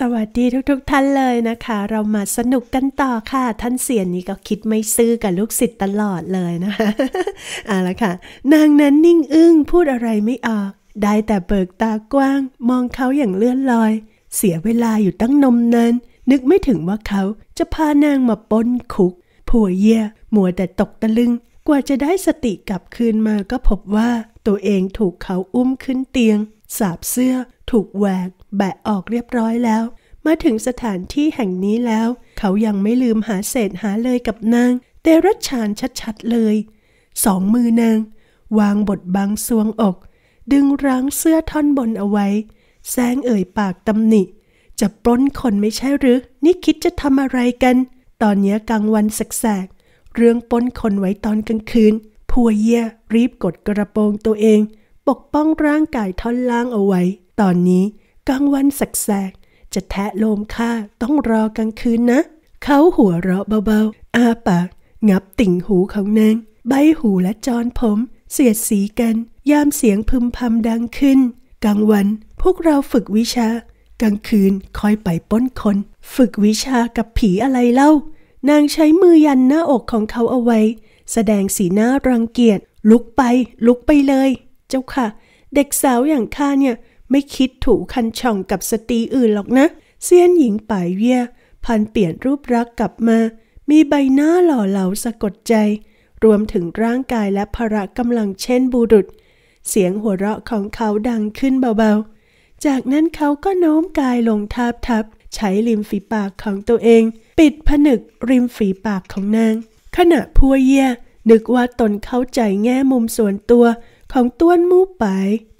สวัสดีทุกๆทท่านเลยนะคะ เรามาสนุกกันต่อค่ะท่านเสียนนี้ก็คิดไม่ซื้อกับลูกศิษย์ตลอดเลยนะคะเอาละค่ะ นางนั้นนิ่งอึ้งพูดอะไรไม่ออก ได้แต่เบิกตากว้างมองเขาอย่างเลื่อนลอย เสียเวลาอยู่ตั้งนมนานนึกไม่ถึงว่าเขาจะพานางมาป้นคุก ผัวเยี่ยมัวแต่ตกตะลึง กว่าจะได้สติกลับคืนมาก็พบว่าตัวเองถูกเขาอุ้มขึ้นเตียงสาบเสื้อถูกแหวกแบะออกเรียบร้อยแล้ว มาถึงสถานที่แห่งนี้แล้ว เขายังไม่ลืมหาเศษหาเลยกับนาง เตรัชานชัดๆเลย สองมือนางวางบทบางสวงอก ดึงรั้งเสื้อท่อนบนเอาไว้แซงเอ่ยปากตำหนิ จะปล้นคนไม่ใช่หรือ นี่คิดจะทำอะไรกัน ตอนนี้กลางวันแสกๆ เรื่องปล้นคนไว้ตอนกลางคืนพัวเย่รีบกดกระโปรงตัวเอง ปกป้องร่างกายท่อนล่างเอาไว้ ตอนนี้กลางวันสักแสกจะแทะโลมข้าต้องรอกลางคืนนะ เขาหัวเราะเบา ๆ อาปากงับติ่งหูของนาง ใบหูและจอนผม เสียดสีกัน ยามเสียงพึมพำดังขึ้นกลางวัน พวกเราฝึกวิชา กลางคืนคอยไปป้นคน ฝึกวิชากับผีอะไรเล่า นางใช้มือยันหน้าอกของเขาเอาไว้ แสดงสีหน้ารังเกียจ ลุกไปลุกไปเลย เจ้าค่ะ เด็กสาวอย่างข้าเนี่ยไม่คิดถูคันช่องกับสตรีอื่นหรอกนะเซียนหญิงป่ายเวียพันเปลี่ยนรูปรักกลับมา มีใบหน้าหล่อเหลาสะกดใจ รวมถึงร่างกายและพระกำลังเช่นบูรุษ เสียงหัวเราะของเขาดังขึ้นเบาๆ จากนั้นเขาก็โน้มกายลงทับทับใช้ริมฝีปากของตัวเอง ปิดผนึกริมฝีปากของนาง ขณะพัวเยนึกว่าตนเข้าใจแง่มุมส่วนตัวของต้วนมู่ป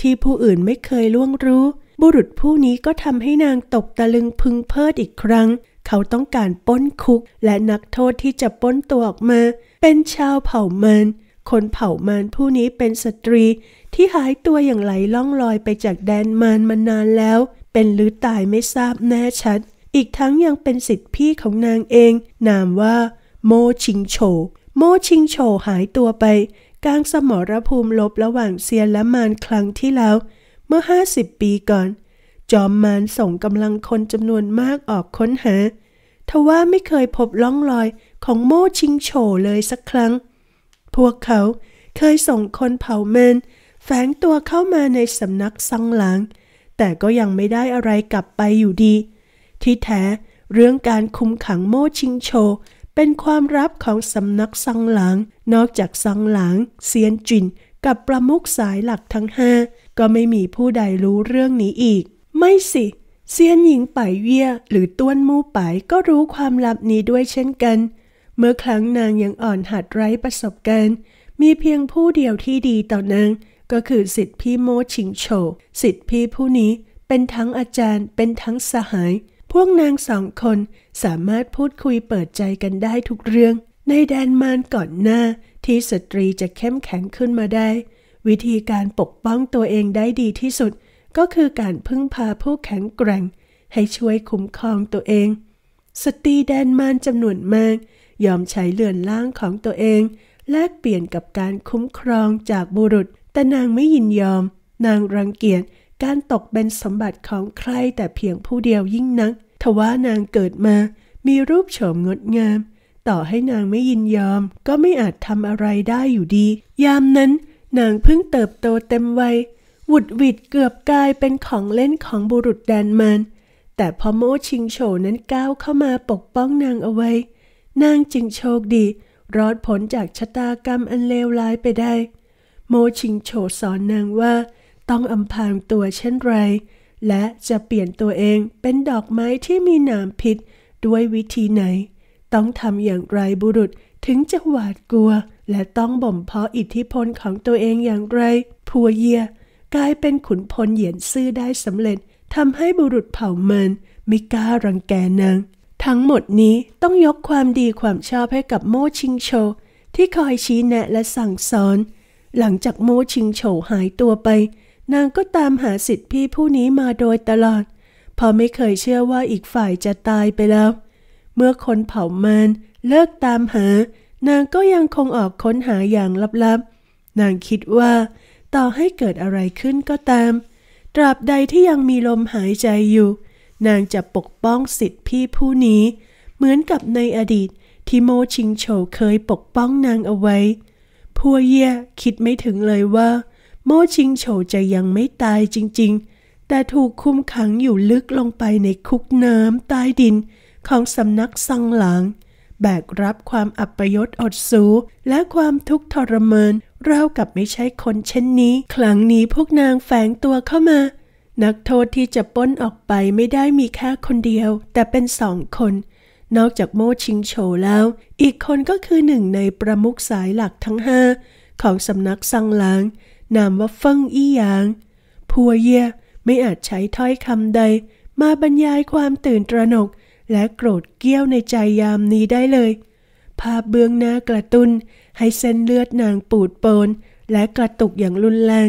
ที่ผู้อื่นไม่เคยล่วงรู้ บุรุษผู้นี้ก็ทำให้นางตกตะลึงพึงเพิดอีกครั้ง เขาต้องการป้นคุกและนักโทษที่จะป้นตัวออกมา เป็นชาวเผ่ามันคนเผ่ามันผู้นี้เป็นสตรี ที่หายตัวอย่างไหลล่องลอยไปจากแดนมันมานานแล้ว เป็นหรือตายไม่ทราบแน่ชัด อีกทั้งยังเป็นสิทธิพี่ของนางเอง นามว่าโมชิงโฉโมชิงโฉหายตัวไปกลางสมรภูมิลบระหว่างเซียนและมารครั้งที่แล้ว เมื่อ 50 ปีก่อน จอมมารส่งกำลังคนจำนวนมากออกค้นหาทว่าไม่เคยพบล่องรอยของโม่ชิงโฉเลยสักครั้ง พวกเขาเคยส่งคนเผาเมนแฝงตัวเข้ามาในสำนักซังหลาง แต่ก็ยังไม่ได้อะไรกลับไปอยู่ดี ที่แท้เรื่องการคุมขังโม่ชิงโชเป็นความลับของสำนักซังหลังนอกจากซังหลังเซียนจิน กับประมุขสายหลักทั้งห้าก็ไม่มีผู้ใดรู้เรื่องนี้อีก ไม่สิเซียนหญิงไปเวียหรือต้วนมู่ไปก็รู้ความลับนี้ด้วยเช่นกัน เมื่อครั้งนางยังอ่อนหัดไร้ประสบการณ์ มีเพียงผู้เดียวที่ดีต่อนางก็คือสิทธิพี่โมชิงโฉสิทธิพี่ผู้นี้เป็นทั้งอาจารย์เป็นทั้งสหายพวกนางสองคนสามารถพูดคุยเปิดใจกันได้ทุกเรื่อง ในแดนมารก่อนหน้าที่สตรีจะเข้มแข็งขึ้นมาได้ วิธีการปกป้องตัวเองได้ดีที่สุด ก็คือการพึ่งพาผู้แข็งแกร่งให้ช่วยคุ้มครองตัวเอง สตรีแดนมารจำนวนมาก ยอมใช้เลือนล่างของตัวเอง แลกเปลี่ยนกับการคุ้มครองจากบุรุษแต่นางไม่ยินยอม นางรังเกียจการตกเป็นสมบัติของใครแต่เพียงผู้เดียวยิ่งนัก ทว่านางเกิดมา มีรูปโฉมงดงาม ต่อให้นางไม่ยินยอม ก็ไม่อาจทำอะไรได้อยู่ดี ยามนั้นนางเพิ่งเติบโตเต็มวัยวุดวิดเกือบกลายเป็นของเล่นของบุรุษแดนมันแต่พอโมชิงโฉนั้นก้าวเข้ามาปกป้องนางเอาไว้ นางจึงโชคดี รอดผลจากชะตากรรมอันเลวร้ายไปได้ โมชิงโฉสอนนางว่าต้องอำพรางตัวเช่นไร และจะเปลี่ยนตัวเองเป็นดอกไม้ที่มีหนามพิษด้วยวิธีไหน ต้องทำอย่างไรบุรุษถึงจะหวาดกลัว และต้องบ่มเพาะอิทธิพลของตัวเองอย่างไรพัวเยียกลายเป็นขุนพลเหยียนซื่อได้สำเร็จทำให้บุรุษเผ่าเมินไม่กล้ารังแกนาง ทั้งหมดนี้ต้องยกความดีความชอบให้กับโมชิงโชที่คอยชี้แนะและสั่งสอน หลังจากโมชิงโชหายตัวไปนางก็ตามหาสิทธิพี่ผู้นี้มาโดยตลอด พอไม่เคยเชื่อว่าอีกฝ่ายจะตายไปแล้ว เมื่อคนเผามัน เลิกตามหา นางก็ยังคงออกค้นหาอย่างลับๆ นางคิดว่า ต่อให้เกิดอะไรขึ้นก็ตาม ตราบใดที่ยังมีลมหายใจอยู่ นางจะปกป้องสิทธิพี่ผู้นี้ เหมือนกับในอดีตที่โมชิงโฉเคยปกป้องนางเอาไว้พัวเย่คิดไม่ถึงเลยว่าโมชิงโฉจะยังไม่ตายจริงๆ แต่ถูกคุมขังอยู่ลึกลงไปในคุกน้ำใต้ดิน ของสำนักซังหลัง แบกรับความอัปยศอดสูและความทุกข์ทรมานเรากับไม่ใช่คนเช่นนี้ ครั้งนี้พวกนางแฝงตัวเข้ามา นักโทษที่จะป้นออกไปไม่ได้มีแค่คนเดียว แต่เป็นสองคน นอกจากโมชิงโฉแล้ว อีกคนก็คือหนึ่งในประมุขสายหลักทั้งห้าของสำนักซังหลังนามว่าฟังอี้หยาง พัวเย่ไม่อาจใช้ถ้อยคำใด มาบรรยายความตื่นตระหนกและโกรธเกี้ยวในใจยามนี้ได้เลย ภาพเบื้องหน้ากระตุนให้เส้นเลือดนางปูดโปนและกระตุกอย่างรุนแรง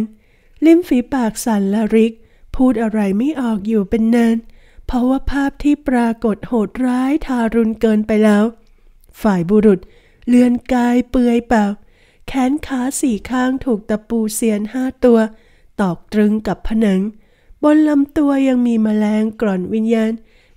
ลิ้มฝีปากสั่นละริก พูดอะไรไม่ออกอยู่เป็นนาน เพราะว่าภาพที่ปรากฏโหดร้ายทารุณเกินไปแล้ว ฝ่ายบุรุษเลือนกายเปือยเปล่าแขนขาสี่ข้างถูกตะปูเสียนห้าตัว ตอกตรึงกับผนัง บนลำตัวยังมีแมลงกร่อนวิญญาณ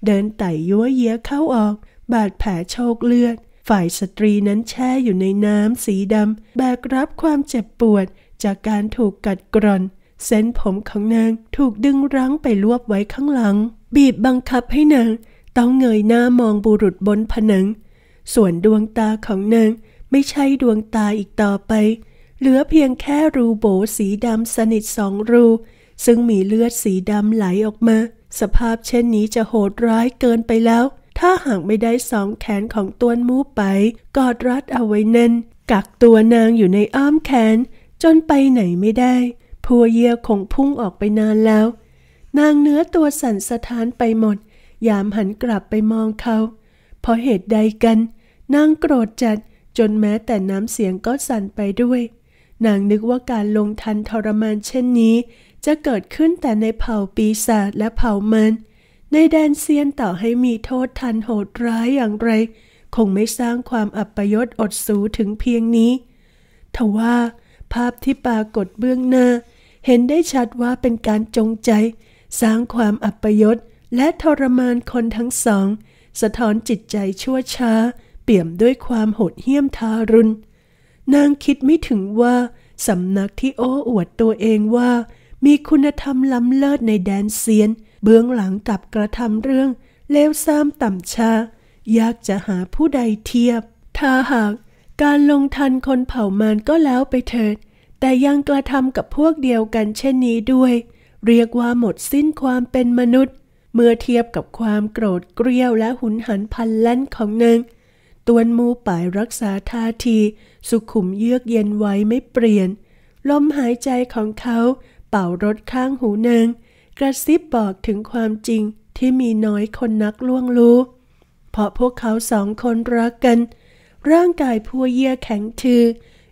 เดินไต่ยั่วเยี้ยเข้าออก บาดแผลโชกเลือด ฝ่ายสตรีนั้นแช่อยู่ในน้ำสีดำแบกรับความเจ็บปวดจากการถูกกัดกร่อน เส้นผมของนางถูกดึงรั้งไปรวบไว้ข้างหลัง บีบบังคับให้นางต้องเงยหน้ามองบุรุษบนผนัง ส่วนดวงตาของนางไม่ใช่ดวงตาอีกต่อไป เหลือเพียงแค่รูโบสีดำสนิทสองรู ซึ่งมีเลือดสีดำไหลออกมา สภาพเช่นนี้จะโหดร้ายเกินไปแล้ว ถ้าหากไม่ได้สองแขนของตัวมูไป กอดรัดเอาไว้แน่น กักตัวนางอยู่ในอ้อมแขน จนไปไหนไม่ได้พัวเยียคงพุ่งออกไปนานแล้ว นางเนื้อตัวสั่นสะท้านไปหมด ยามหันกลับไปมองเขา เพราะเหตุใดกัน นางโกรธจัดจนแม้แต่น้ำเสียงก็สั่นไปด้วย นางนึกว่าการลงทันทรมานเช่นนี้ จะเกิดขึ้นแต่ในเผ่าปีศาจและเผ่ามันในแดนเซียนต่อให้มีโทษทันโหดร้ายอย่างไร คงไม่สร้างความอับปยศอดสูถึงเพียงนี้ ทว่าภาพที่ปรากฏเบื้องหน้า เห็นได้ชัดว่าเป็นการจงใจ สร้างความอับปยศและทรมานคนทั้งสอง สะท้อนจิตใจชั่วช้าเปี่ยมด้วยความโหดเหี้ยมทารุณ นางคิดไม่ถึงว่า สำนักที่โอ้อวดตัวเองว่ามีคุณธรรมล้ำเลิศในแดนเซียนเบื้องหลังกับกระทำเรื่องเลวซ้ำต่ำชา ยากจะหาผู้ใดเทียบ ถ้าหากการลงทันคนเผ่ามานก็แล้วไปเถิด แต่ยังกระทำกับพวกเดียวกันเช่นนี้ด้วย เรียกว่าหมดสิ้นความเป็นมนุษย์ เมื่อเทียบกับความโกรธเกรี้ยวและหุนหันพันแล่นของนางตวนมูป่ายรักษาท่าที สุขุมเยือกเย็นไว้ไม่เปลี่ยน ลมหายใจของเขาเป่ารถข้างหูนาง กระซิบบอกถึงความจริงที่มีน้อยคนนักล่วงรู้ เพราะพวกเขาสองคนรักกัน ร่างกายพัวเยี่ยแข็งทือ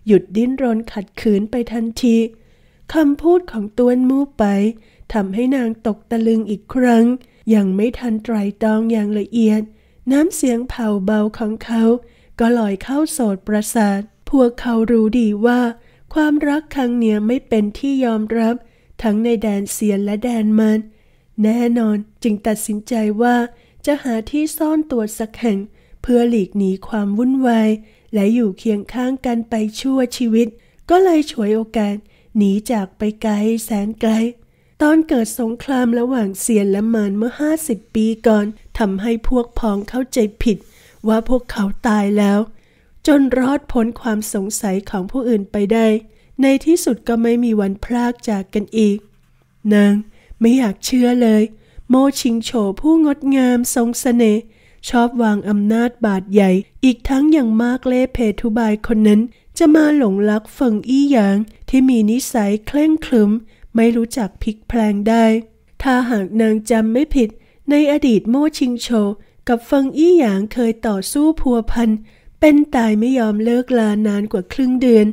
หยุดดิ้นรนขัดขืนไปทันที คำพูดของตัวนมูไปทำให้นางตกตะลึงอีกครั้ง ยังไม่ทันไตรตองอย่างละเอียดน้ำเสียงเผาเบาของเขาก็ลอยเข้าโสดประสาท พวกเขารู้ดีว่า ความรักครั้งเนี้ยไม่เป็นที่ยอมรับ ทั้งในแดนเสียนและแดนมันแน่นอนจึงตัดสินใจว่าจะหาที่ซ่อนตัวสักแห่ง เพื่อหลีกหนีความวุ่นวาย และอยู่เคียงข้างกันไปชั่วชีวิต ก็เลยฉวยโอกาสหนีจากไปไกลแสนไกลตอนเกิดสงครามระหว่างเซียนและมานเมื่อ50ปีก่อนทำให้พวกพ้องเข้าใจผิดว่าพวกเขาตายแล้ว จนรอดพ้นความสงสัยของผู้อื่นไปได้ ในที่สุดก็ไม่มีวันพลากจากกันอีก นาง ไม่อยากเชื่อเลย โมชิงโฉผู้งดงามทรงสเสน่ห์ชอบวางอำนาจบาดใหญ่ อีกทั้งอย่างมากเล่เพทุบายคนนั้น จะมาหลงรักเฟิงอี้หยางที่มีนิสัยเคร่งครึมไม่รู้จักพลิกแพลงได้ ถ้าหากนางจำไม่ผิดในอดีตโม่ชิงโช กับเฟิงอี้หยางเคยต่อสู้พัวพัน เป็นตายไม่ยอมเลิกลานานกว่าครึ่งเดือน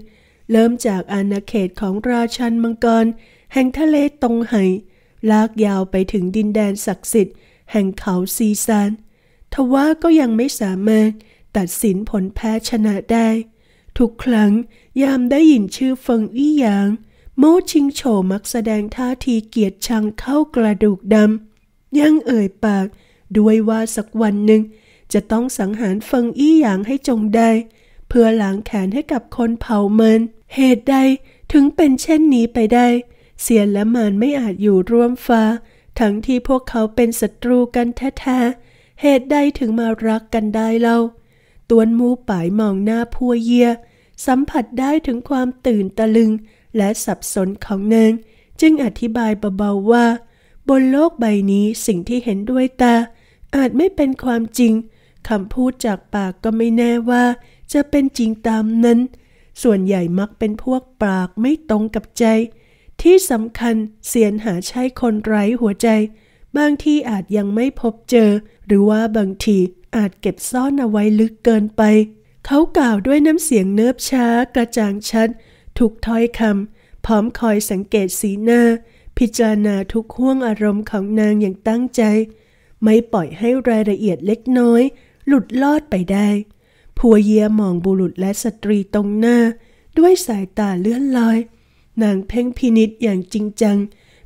เริ่มจากอาณาเขตของราชันมังกร แห่งทะเลตงไหลากยาวไปถึงดินแดนศักดิ์สิทธิ์แห่งเขาซีซาน ทว่าก็ยังไม่สามารถตัดสินผลแพ้ชนะได้ ทุกครั้งยามได้ยินชื่อเฟิงอี้หยางโมชิงโฉมักแสดงท่าทีเกียดชังเข้ากระดูกดำยังเอ่ยปาก ด้วยว่าสักวันหนึ่งจะต้องสังหารเฟิงอี้หยางให้จงได้ เพื่อล้างแขนให้กับคนเผ่าเมิน เหตุใดถึงเป็นเช่นนี้ไปได้ เสียนและมานไม่อาจอยู่ร่วมฟ้า ทั้งที่พวกเขาเป็นศัตรูกันแท้ๆเหตุใดถึงมารักกันได้เล่าตวนมูป่ายมองหน้าพัวเยีย สัมผัสได้ถึงความตื่นตะลึงและสับสนของนางจึงอธิบายเบาๆว่า บนโลกใบนี้สิ่งที่เห็นด้วยตา อาจไม่เป็นความจริงคำพูดจากปากก็ไม่แน่ว่า จะเป็นจริงตามนั้น ส่วนใหญ่มักเป็นพวกปากไม่ตรงกับใจ ที่สำคัญเสียนหาใช่คนไร้หัวใจ บางที่อาจยังไม่พบเจอ หรือว่าบางทีอาจเก็บซ่อนเอาไว้ลึกเกินไปเขากล่าวด้วยน้ำเสียงเนิบช้ากระจ่างชัดทุกถ้อยคำ พร้อมคอยสังเกตสีหน้า พิจารณาทุกห่วงอารมณ์ของนางอย่างตั้งใจ ไม่ปล่อยให้รายละเอียดเล็กน้อย หลุดลอดไปได้ผัวเยียมองบุรุษและสตรีตรงหน้า ด้วยสายตาเลื่อนลอย นางเพ่งพินิษอย่างจริงจัง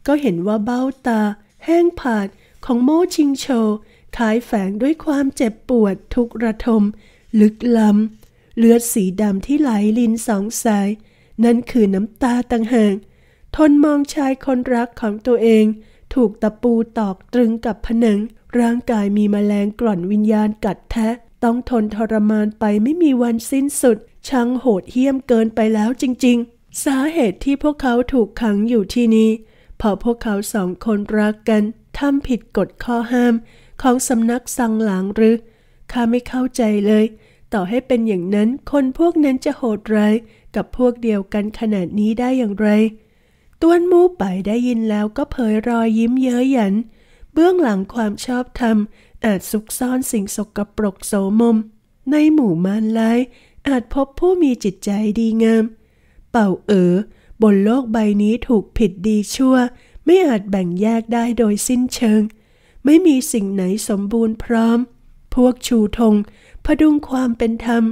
ก็เห็นว่าเบ้าตา แห้งผาดของโมชิงโชคล้ายแฝงด้วยความเจ็บปวดทุกระทม ลึกล้ำเลือดสีดำที่ไหลลินสองสายนั่นคือน้ำตาต่างหากทนมองชายคนรักของตัวเอง ถูกตะปูตอกตรึงกับผนัง ร่างกายมีมแมลงกล่อนวิญญาณกัดแทะ ต้องทนทรมานไปไม่มีวันสิ้นสุดช่างโหดเหี้ยมเกินไปแล้วจริง ๆ สาเหตุที่พวกเขาถูกขังอยู่ที่นี้พราะพวกเขาสองคนรักกันทำผิดกฎข้อห้าม ของสำนักสังหลังหรือข้าไม่เข้าใจเลย ต่อให้เป็นอย่างนั้นคนพวกนั้นจะโหดร้ายกับพวกเดียวกันขนาดนี้ได้อย่างไร ต้วนมู่ไปได้ยินแล้วก็เผยรอยยิ้มเย้ยหยัน เบื้องหลังความชอบธรรมอาจซุกซ่อนสิ่งสกปรกโสมม ในหมู่มารลาย อาจพบผู้มีจิตใจดีงาม เป่าเอ๋อบนโลกใบนี้ถูกผิดดีชั่ว ไม่อาจแบ่งแยกได้โดยสิ้นเชิง ไม่มีสิ่งไหนสมบูรณ์พร้อม พวกชูธง พดุงความเป็นธรรม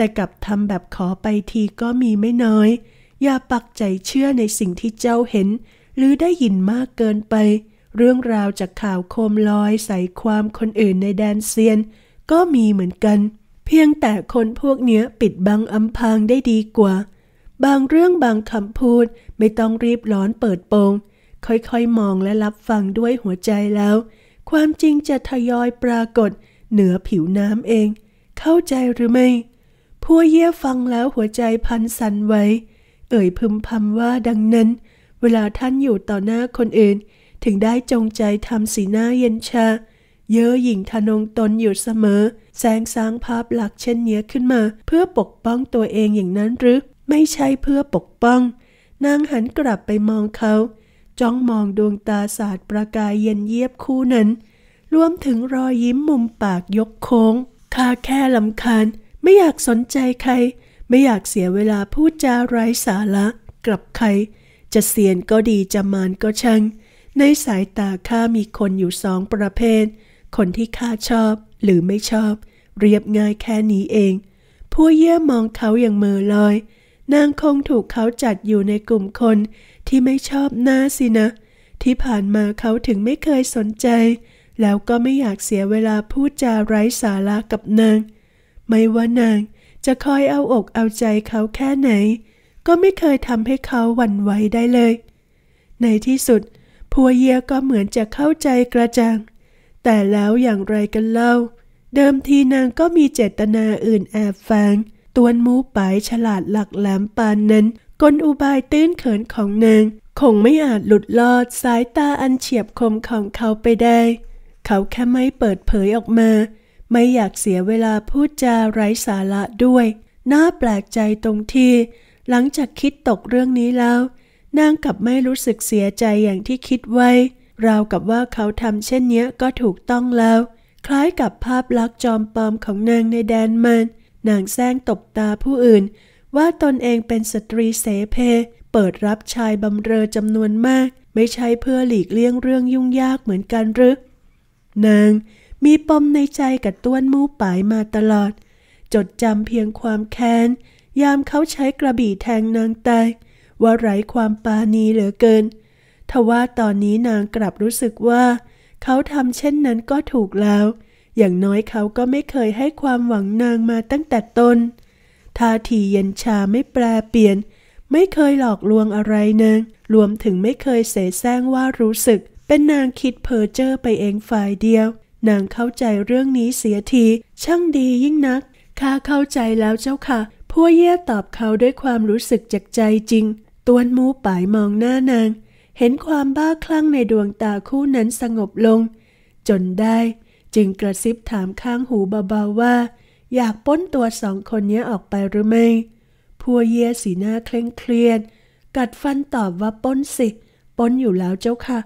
แต่กลับทำแบบขอไปทีก็มีไม่น้อย อย่าปักใจเชื่อในสิ่งที่เจ้าเห็น หรือได้ยินมากเกินไป เรื่องราวจากข่าวโคมลอยใส่ความคนอื่นในแดนเซียน ก็มีเหมือนกัน เพียงแต่คนพวกเนี้ย ปิดบังอำพางได้ดีกว่า บางเรื่องบางคำพูดไม่ต้องรีบร้อนเปิดโปง ค่อยๆ มองและรับฟังด้วยหัวใจแล้ว ความจริงจะทยอยปรากฏ เหนือผิวน้ำเอง เข้าใจหรือไม่ผู้เยี่ยฟังแล้วหัวใจพันสันไว้เอ่ยพึมพำว่าดังนั้น เวลาท่านอยู่ต่อหน้าคนอื่น ถึงได้จงใจทำสีหน้าเย็นชา เย้อหยิ่งทนงตนอยู่เสมอ แสงสร้างภาพหลักเช่นนี้ขึ้นมาเพื่อปกป้องตัวเองอย่างนั้นหรือ ไม่ใช่เพื่อปกป้อง นางหันกลับไปมองเขา จ้องมองดวงตาสาดประกายเย็นเยียบคู่นั้นรวมถึงรอยยิ้มมุมปากยกโค้ง คาแค่ลำคาญไม่อยากสนใจใคร ไม่อยากเสียเวลาพูดจาไร้สาระกับใคร จะเสียนก็ดี จะมานก็ช่าง ในสายตาข้ามีคนอยู่สองประเภท คนที่ข้าชอบหรือไม่ชอบ เรียบง่ายแค่นี้เอง ผู้เยี่ยมมองเขาอย่างเมือลอย นางคงถูกเขาจัดอยู่ในกลุ่มคนที่ไม่ชอบหน้าสินะ ที่ผ่านมาเขาถึงไม่เคยสนใจ แล้วก็ไม่อยากเสียเวลาพูดจาไร้สาระกับนางไม่ว่านางจะคอยเอาอกเอาใจเขาแค่ไหน ก็ไม่เคยทำให้เขาหวั่นไหวได้เลย ในที่สุดพัวเยียก็เหมือนจะเข้าใจกระจ่างแต่แล้วอย่างไรกันเล่า เดิมทีนางก็มีเจตนาอื่นแอบแฝงตวนมูปายฉลาดหลักแหลมปานนั้น กลอุบายตื้นเขินของนางคงไม่อาจหลุดลอดสายตาอันเฉียบคมของเขาไปได้ เขาแค่ไม่เปิดเผยออกมาไม่อยากเสียเวลาพูดจาไร้สาระด้วย น่าแปลกใจตรงที่หลังจากคิดตกเรื่องนี้แล้วนางกับไม่รู้สึกเสียใจอย่างที่คิดไว้ราวกับว่าเขาทำเช่นนี้ก็ถูกต้องแล้ว คล้ายกับภาพลักษณ์จอมปลอมของนางในแดนมันนางแซงตบตาผู้อื่น ว่าตนเองเป็นสตรีเสเพเปิดรับชายบำเรอจำนวนมาก ไม่ใช่เพื่อหลีกเลี่ยงเรื่องยุ่งยากเหมือนกันหรือนางมีปมในใจกับต้วนมู่ปายมาตลอด จดจำเพียงความแค้น ยามเขาใช้กระบี่แทงนางตาย ว่าไร้ความปาณีเหลือเกิน ทว่าตอนนี้นางกลับรู้สึกว่า เขาทำเช่นนั้นก็ถูกแล้ว อย่างน้อยเขาก็ไม่เคยให้ความหวังนางมาตั้งแต่ต้น ท่าทีเย็นชาไม่แปลเปลี่ยน ไม่เคยหลอกลวงอะไรนางรวมถึงไม่เคยเสแสร้งว่ารู้สึก เป็นนางคิดเพ้อเจ้อไปเองฝ่ายเดียวนางเข้าใจเรื่องนี้เสียทีช่างดียิ่งนัก ข้าเข้าใจแล้วเจ้าค่ะพัวเย่ตอบเขาด้วยความรู้สึกจากใจจริง ตวนมูป่ายมองหน้านาง เห็นความบ้าคลั่งในดวงตาคู่นั้นสงบลง จนได้จึงกระซิบถามข้างหูเบาๆว่า อยากป้นตัวสองคนนี้ออกไปหรือไม่พัวเย่สีหน้าเคร่งเครียด กัดฟันตอบว่าป้นสิป้นอยู่แล้วเจ้าค่ะ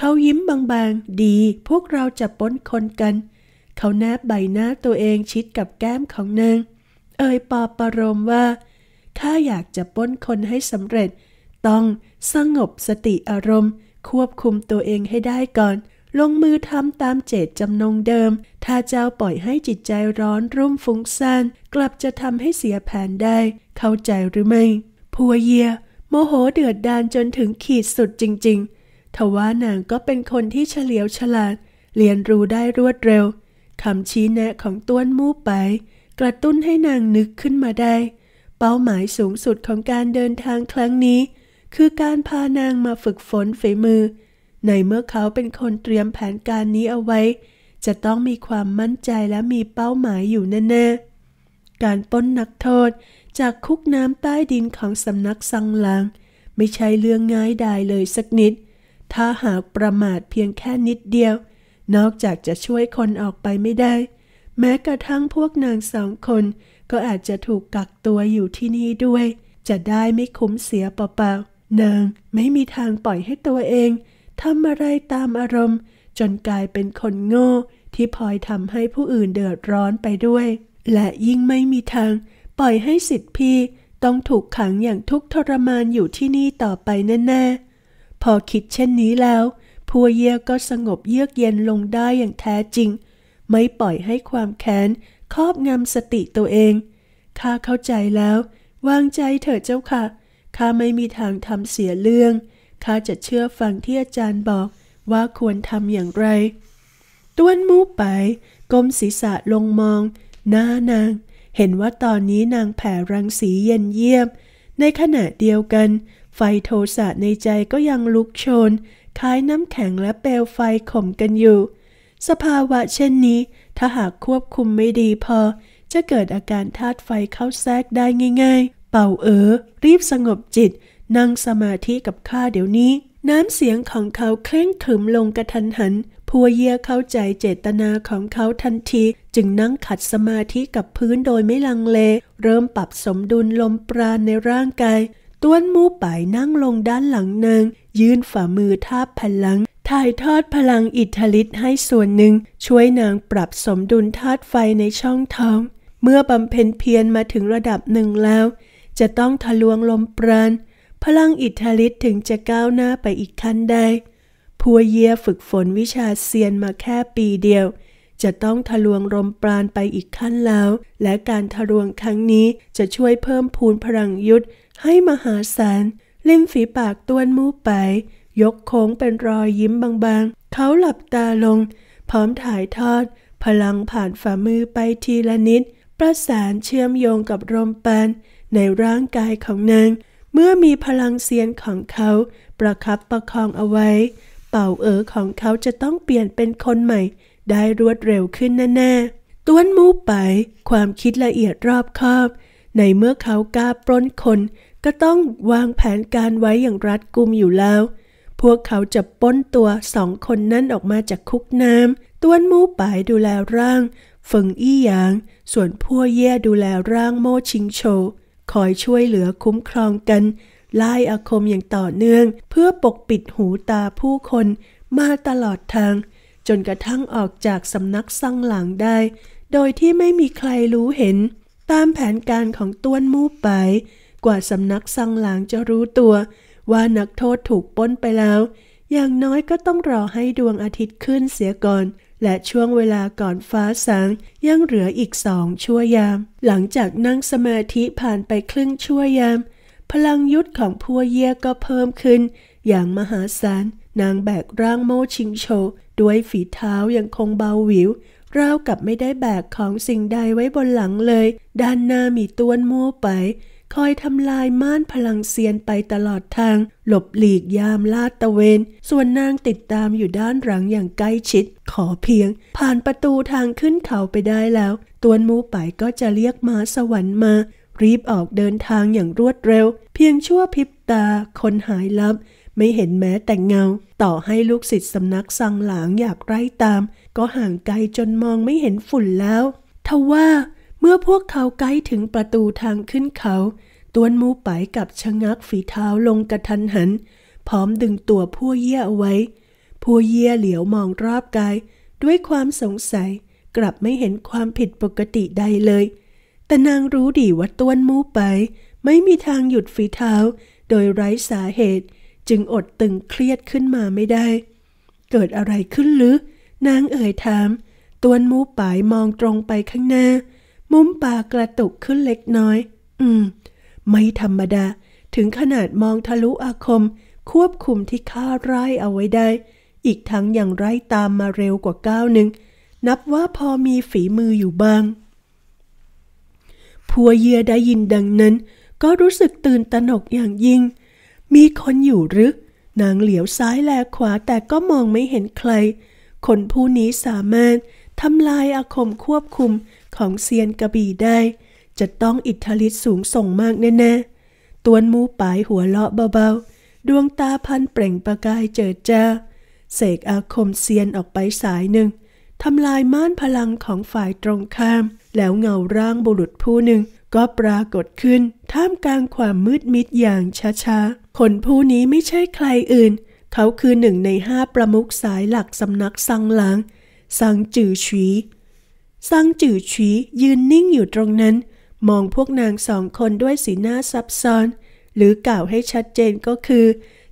เขายิ้มบางๆ ดี พวกเราจะป้นคนกัน เขาแนบใบหน้าตัวเองชิดกับแก้มของนางเอ่ยปอบประโลมว่าข้าอยากจะป้นคนให้สำเร็จ ต้องสงบสติอารมณ์ ควบคุมตัวเองให้ได้ก่อน ลงมือทำตามเจตจำนงเดิม ถ้าเจ้าปล่อยให้จิตใจร้อนรุ่มฟุ้งซ่าน กลับจะทำให้เสียแผนได้ เข้าใจหรือไม่พัวเยียโมโหเดือดดานจนถึงขีดสุดจริง ๆทว่านางก็เป็นคนที่เฉลียวฉลาด เรียนรู้ได้รวดเร็วคำชี้แนะของต้วนมู่ไป กระตุ้นให้นางนึกขึ้นมาได้ เป้าหมายสูงสุดของการเดินทางครั้งนี้ คือการพานางมาฝึกฝนฝีมือ ในเมื่อเขาเป็นคนเตรียมแผนการนี้เอาไว้ จะต้องมีความมั่นใจและมีเป้าหมายอยู่แน่ๆการป้นนักโทษจากคุกน้ำใต้ดินของสำนักสังหลังไม่ใช่เรื่องง่ายดายเลยสักนิดเถ้าหากประมาทเพียงแค่นิดเดียว นอกจากจะช่วยคนออกไปไม่ได้ แม้กระทั่งพวกนางสองคน ก็อาจจะถูกกักตัวอยู่ที่นี่ด้วย จะได้ไม่คุ้มเสียเปล่าๆนางไม่มีทางปล่อยให้ตัวเองทำอะไรตามอารมณ์ จนกลายเป็นคนโง่ ที่พลอยทำให้ผู้อื่นเดือดร้อนไปด้วย และยิ่งไม่มีทาง ปล่อยให้สิทธิพีต้องถูกขังอย่างทุกทรมานอยู่ที่นี่ต่อไปแน่ๆพอคิดเช่นนี้แล้ว พัวเยี่ยก็สงบเยือกเย็นลงได้อย่างแท้จริง ไม่ปล่อยให้ความแค้น ครอบงำสติตัวเองข้าเข้าใจแล้ว วางใจเถิดเจ้าค่ะข้าไม่มีทางทำเสียเรื่องข้าจะเชื่อฟังที่อาจารย์บอกว่าควรทำอย่างไร ต้วนมูไปก้มศีรษะลงมอง หน้านาง เห็นว่าตอนนี้นางแผ่รังสีเย็นเยี่ยมในขณะเดียวกันไฟโทสะในใจก็ยังลุกโชน คล้ายน้ำแข็งและเปลวไฟข่มกันอยู่ สภาวะเช่นนี้ ถ้าหากควบคุมไม่ดีพอ จะเกิดอาการธาตุไฟเข้าแทรกได้ง่ายๆ เป่าเออ รีบสงบจิต นั่งสมาธิกับข้าเดี๋ยวนี้ น้ำเสียงของเขาเคร่งขึมลงกระทันหัน พัวเยียเข้าใจเจตนาของเขาทันที จึงนั่งขัดสมาธิกับพื้นโดยไม่ลังเล เริ่มปรับสมดุลลมปราณในร่างกายต้วนมู่ไปนั่งลงด้านหลังนางยื่นฝ่ามือทาบพลัง ถ่ายทอดพลังอิทธิฤทธิ์ให้ส่วนหนึ่งช่วยนางปรับสมดุลธาตุไฟในช่องท้อง เมื่อบำเพ็ญเพียรมาถึงระดับหนึ่งแล้ว จะต้องทะลวงลมปราณพลังอิทธิฤทธิ์ถึงจะก้าวหน้าไปอีกขั้นได้พัวเยียฝึกฝนวิชาเซียนมาแค่ปีเดียว จะต้องทะลวงลมปราณไปอีกขั้นแล้ว และการทะลวงครั้งนี้จะช่วยเพิ่มพูนพลังยุทธให้มหาสารลิ้มฝีปากตวนมูไป ยกโค้งเป็นรอยยิ้มบางๆ เขาหลับตาลงพร้อมถ่ายทอดพลังผ่านฝ่ามือไปทีละนิด ประสานเชื่อมโยงกับลมปานในร่างกายของนาง เมื่อมีพลังเซียนของเขาประครับประคองเอาไว้ เป่าเอ๋อของเขาจะต้องเปลี่ยนเป็นคนใหม่ ได้รวดเร็วขึ้นแน่ๆต้วนมูไปความคิดละเอียดรอบคอบ ในเมื่อเขากล้าปล้นคนก็ต้องวางแผนการไว้อย่างรัดกุมอยู่แล้ว พวกเขาจะป้นตัวสองคนนั่นออกมาจากคุกน้ำ ต้วนมู่ปายดูแลร่าง ฝึงอี้หยาง ส่วนพ่วเย่ดูแลร่างโม่ชิงโชคอยช่วยเหลือคุ้มครองกัน ไล่อาคมอย่างต่อเนื่อง เพื่อปกปิดหูตาผู้คนมาตลอดทาง จนกระทั่งออกจากสำนักสังหลังได้ โดยที่ไม่มีใครรู้เห็น ตามแผนการของต้วนมู่ไปกว่าสำนักสังหลางจะรู้ตัว ว่านักโทษถูกป้นไปแล้ว อย่างน้อยก็ต้องรอให้ดวงอาทิตย์ขึ้นเสียก่อน และช่วงเวลาก่อนฟ้าสาง ยังเหลืออีกสองชั่วยาม หลังจากนั่งสมาธิผ่านไปครึ่งชั่วยาม พลังยุทธของพัวเย่ก็เพิ่มขึ้น อย่างมหาศาล นางแบกร่างโมชิงโช ด้วยฝีเท้ายังคงเบาหวิวราวกับไม่ได้แบกของสิ่งใดไว้บนหลังเลย ด้านหน้ามีต้วนมั่ไปคอยทำลายม่านพลังเซียนไปตลอดทาง หลบหลีกยามลาดตะเวน ส่วนนางติดตามอยู่ด้านหลังอย่างใกล้ชิด ขอเพียงผ่านประตูทางขึ้นเขาไปได้แล้ว ตวนมูไปก็จะเรียกม้าสวรรค์มา รีบออกเดินทางอย่างรวดเร็ว เพียงชั่วพริบตาคนหายลับ ไม่เห็นแม้แต่เงา ต่อให้ลูกศิษย์สำนักสังหลางอยากไล่ตาม ก็ห่างไกลจนมองไม่เห็นฝุ่นแล้วทว่าเมื่อพวกเขาใกล้ถึงประตูทางขึ้นเขา ตวนมูไปกับชะงักฝีเท้าลงกระทันหัน พร้อมดึงตัวผู้เยี่ยเอาไว้ ผู้เยี่ยเหลียวมองรอบกาย ด้วยความสงสัย กลับไม่เห็นความผิดปกติใดเลย แต่นางรู้ดีว่าตวนมูไปไม่มีทางหยุดฝีเท้า โดยไร้สาเหตุ จึงอดตึงเครียดขึ้นมาไม่ได้ เกิดอะไรขึ้นหรือนางเอ่ยถามตวนมูปายมองตรงไปข้างหน้ามุมปากกระตุกขึ้นเล็กน้อย อืม ไม่ธรรมดา ถึงขนาดมองทะลุอาคมควบคุมที่ข้าไร่เอาไว้ได้ อีกทั้งยังไร้ตามมาเร็วกว่าก้าวหนึ่ง นับว่าพอมีฝีมืออยู่บ้าง พัวเยียได้ยินดังนั้น ก็รู้สึกตื่นตระหนกอย่างยิ่ง มีคนอยู่หรือ นางเหลียวซ้ายแลขวาแต่ก็มองไม่เห็นใคร คนผู้นี้สามารถทำลายอาคมควบคุมของเซียนกระบี่ได้ จะต้องอิทธิฤทธิ์สูงส่งมากแน่ ๆ ตวนมูปายหัวเลาะเบาๆ ดวงตาพันเปล่งประกายเจิดจ้า เสกอาคมเซียนออกไปสายหนึ่ง ทำลายม่านพลังของฝ่ายตรงข้าม แล้วเงาร่างบุรุษผู้หนึ่งก็ปรากฏขึ้นท่ามกลางความมืดมิดอย่างช้าๆคนผู้นี้ไม่ใช่ใครอื่น เขาคือหนึ่งในห้าประมุขสายหลักสำนักสังหลังซังจือชีซังจือชียืนนิ่งอยู่ตรงนั้น มองพวกนางสองคนด้วยสีหน้าซับซ้อน หรือกล่าวให้ชัดเจนก็คือ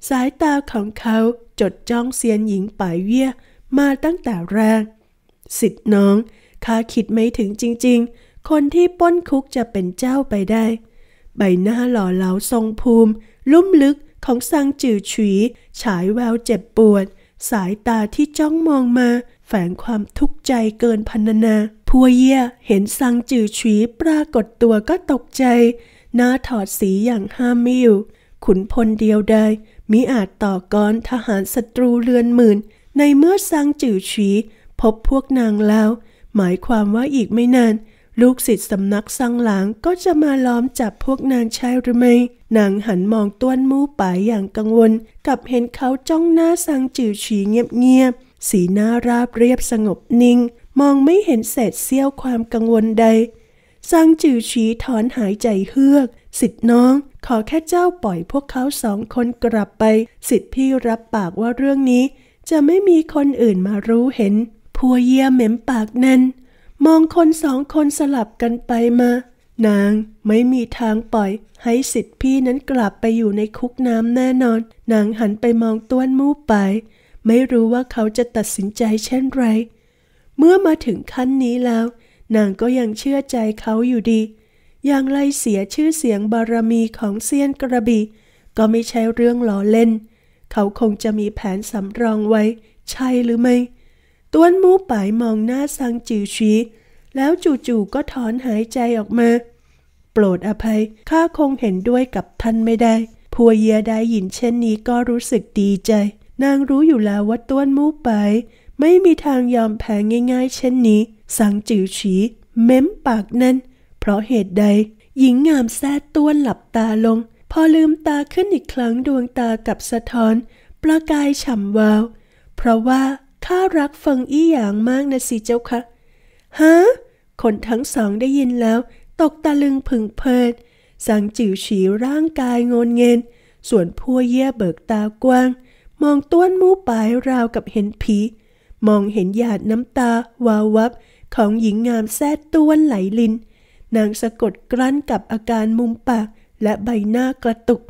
สายตาของเขาจดจ้องเซียนหญิงป่ายเวียมาตั้งแต่แรกสิทธิ์น้องข้าคิดไม่ถึงจริงๆ คนที่ป้นคุกจะเป็นเจ้าไปได้ ใบหน้าหล่อเหลาทรงภูมิ ลุ่มลึกของซังจือฉีฉายแววเจ็บปวด สายตาที่จ้องมองมาแฝงความทุกข์ใจเกินพรรณนา พัวเย่เห็นซังจือฉีปรากฏตัวก็ตกใจ หน้าถอดสีอย่างห้ามมิอยู่ ขุนพลเดียวดายมิอาจต่อกรทหารศัตรูเลือนหมื่น ในเมื่อซังจือฉีพบพวกนางแล้ว หมายความว่าอีกไม่นาน ลูกศิษย์สำนักซังหลางก็จะมาล้อมจับพวกนางใช่หรือไม่ นางหันมองต้วนมู่ป๋ายอย่างกังวล กับเห็นเขาจ้องหน้าซังจือฉีเงียบสีหน้าราบเรียบสงบนิ่ง มองไม่เห็นเศษเสี้ยวความกังวลใดซางจือชีถอนหายใจเฮือก สิทธิ์น้องขอแค่เจ้าปล่อยพวกเขาสองคนกลับไป สิทธิ์พี่รับปากว่าเรื่องนี้จะไม่มีคนอื่นมารู้เห็นพัวเยี่ยเหม็มปากแน่น มองคนสองคนสลับกันไปมา นางไม่มีทางปล่อยให้สิทธิ์พี่นั้นกลับไปอยู่ในคุกน้ำแน่นอนนางหันไปมองต้วนมู่ไปไม่รู้ว่าเขาจะตัดสินใจเช่นไร เมื่อมาถึงขั้นนี้แล้วนางก็ยังเชื่อใจเขาอยู่ดี อย่างไรเสียชื่อเสียงบารมีของเซียนกระบี่ก็ไม่ใช่เรื่องล้อเล่น เขาคงจะมีแผนสำรองไว้ ใช่หรือไม่ ต้วนมูป่ายมองหน้าซังจือชีแล้วจู่ๆก็ถอนหายใจออกมา โปรดอภัยข้าคงเห็นด้วยกับท่านไม่ได้พัวเยียได้ยินเช่นนี้ก็รู้สึกดีใจนางรู้อยู่แล้วว่าต้วนมู่ไป ไม่มีทางยอมแพ้ง่ายๆเช่นนี้ สังจือฉีเม้มปากนั่น เพราะเหตุใดหญิงงามแซ่ต้วนหลับตาลง พอลืมตาขึ้นอีกครั้งดวงตากับสะท้อน ประกายฉ่ำวาว เพราะว่า ข้ารักเฟิงอี้หยางมากนะสิเจ้าคะ ฮะ คนทั้งสองได้ยินแล้ว ตกตะลึงผึ่งเพลิด สังจิ๋วฉีร่างกายงนเงินส่วนพัวเย่เบิกตากว้างมองต้วนมู่ปายราวกับเห็นผี มองเห็นหยาดน้ำตาวาววับ ของหญิงงามแซดต้วนไหลลิน นางสะกดกลั้นกับอาการมุมปากและใบหน้ากระตุก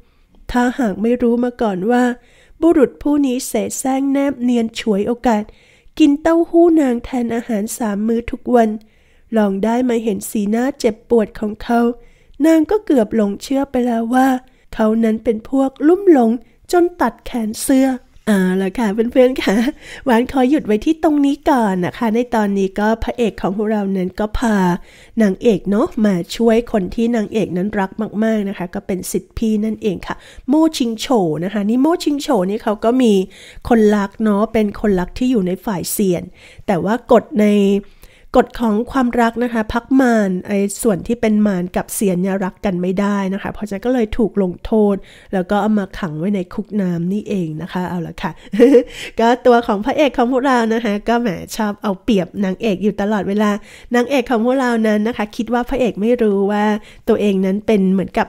ถ้าหากไม่รู้มาก่อนว่า บุรุษผู้นี้เสแสร้งแนบเนียนฉวยโอกาส กินเต้าหู้นางแทนอาหารสามมื้อทุกวัน ลองได้มาเห็นสีหน้าเจ็บปวดของเขา นางก็เกือบหลงเชื่อไปแล้วว่าเขานั้นเป็นพวกลุ่มหลงจนตัดแขนเสื้อเอาละค่ะ เพื่อนๆ ค่ะ หวานขอหยุดไว้ที่ตรงนี้ก่อนนะคะ ในตอนนี้ก็พระเอกของพวกเรานั้นก็พานางเอกเนาะมาช่วยคนที่นางเอกนั้นรักมาก ๆนะคะ ก็เป็นสิทธิพี่นั่นเองค่ะ โมชิงโฉนะคะนี่โมชิงโฉนี่เขาก็มีคนรักเนาะเป็นคนรักที่อยู่ในฝ่ายเซียนแต่ว่ากฎในกฎของความรักนะคะ พักมานไอ้ส่วนที่เป็นมานกับเสียนเนี่ยรักกันไม่ได้นะคะ เพราะฉะนั้นก็เลยถูกลงโทษ แล้วก็เอามาขังไว้ในคุกน้ำนี่เองนะคะเอาละค่ะก็ตัวของพระเอกของพวกเรานะคะก็แหมชอบเอาเปรียบนางเอกอยู่ตลอดเวลานางเอกของพวกเรานั้นนะคะ คิดว่าพระเอกไม่รู้ว่าตัวเองนั้นเป็นเหมือนกับ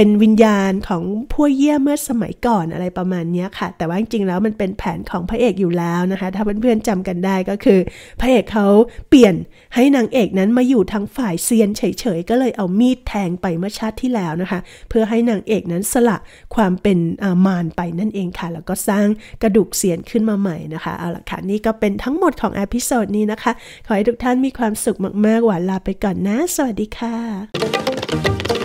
เป็นวิญญาณของผู้เยี่ยมเมื่อสมัยก่อนอะไรประมาณนี้ค่ะ แต่ว่าจริงๆแล้วมันเป็นแผนของพระเอกอยู่แล้วนะคะ ถ้าเพื่อนๆจำกันได้ก็คือพระเอกเขาเปลี่ยนให้นางเอกนั้นมาอยู่ทางฝ่ายเซียน เฉยๆก็เลยเอามีดแทงไปเมื่อชาติที่แล้วนะคะ เพื่อให้นางเอกนั้นสละความเป็นมารไปนั่นเองค่ะ แล้วก็สร้างกระดูกเซียนขึ้นมาใหม่นะคะเอาละค่ะนี่ก็เป็นทั้งหมดของอพิโซดนี้นะคะขอให้ทุกท่านมีความสุขมากๆหวานลาไปก่อนนะสวัสดีค่ะ